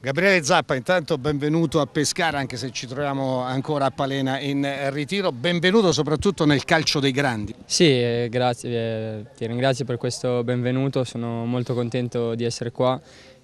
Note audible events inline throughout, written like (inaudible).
Gabriele Zappa, intanto benvenuto a Pescara, anche se ci troviamo ancora a Palena in ritiro, benvenuto soprattutto nel calcio dei grandi. Sì, eh, grazie, eh, ti ringrazio per questo benvenuto, sono molto contento di essere qua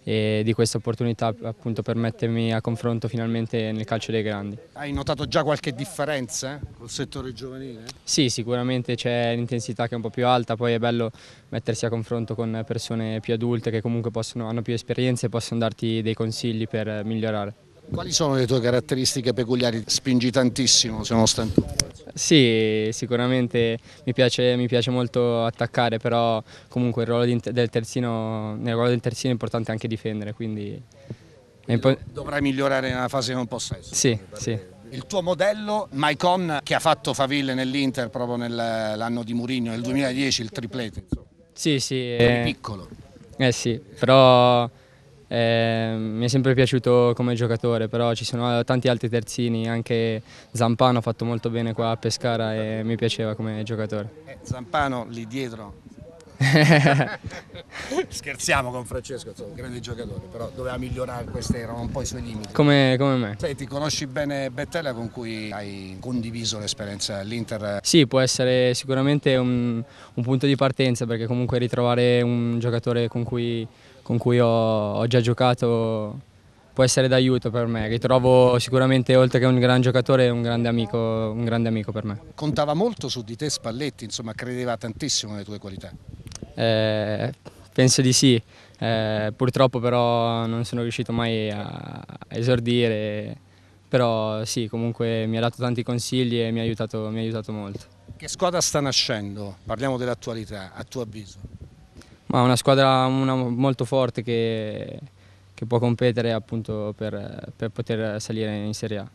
e di questa opportunità appunto per mettermi a confronto finalmente nel calcio dei grandi. Hai notato già qualche differenza eh, col settore giovanile? Sì, sicuramente c'è l'intensità che è un po' più alta, poi è bello mettersi a confronto con persone più adulte che comunque possono, hanno più esperienze e possono darti dei consigli per migliorare. Quali sono le tue caratteristiche peculiari? Spingi tantissimo, se siamo stantuti. Sì, sicuramente mi piace, mi piace, molto attaccare, però comunque il ruolo di, del terzino, nel ruolo del terzino è importante anche difendere, quindi... Dovrai migliorare nella fase non possesso. Sì, sì. Il tuo modello, Maicon, che ha fatto faville nell'Inter proprio nell'anno di Mourinho, nel 2010, il triplete. Insomma. Sì, sì. Eri eh... piccolo. Eh sì, però eh, mi è sempre piaciuto come giocatore, però ci sono eh, tanti altri terzini, anche Zampano ha fatto molto bene qua a Pescara e mi piaceva come giocatore. Eh, Zampano lì dietro (laughs) Scherziamo con Francesco, insomma, un grande giocatore, però doveva migliorare, questi erano un po' i suoi limiti. Come, come me. Senti, conosci bene Bettella con cui hai condiviso l'esperienza all'Inter? Sì, può essere sicuramente un, un, punto di partenza perché comunque ritrovare un giocatore con cui, con cui ho, ho già giocato può essere d'aiuto per me. Ritrovo sicuramente, oltre che un gran giocatore, un grande, amico, un grande amico per me. Contava molto su di te Spalletti, insomma, credeva tantissimo nelle tue qualità. Eh, penso di sì, eh, purtroppo però non sono riuscito mai a esordire, però sì, comunque mi ha dato tanti consigli e mi ha aiutato, mi ha aiutato molto. Che squadra sta nascendo? Parliamo dell'attualità, a tuo avviso. Ma una squadra una molto forte che, che, può competere appunto per, per poter salire in Serie A.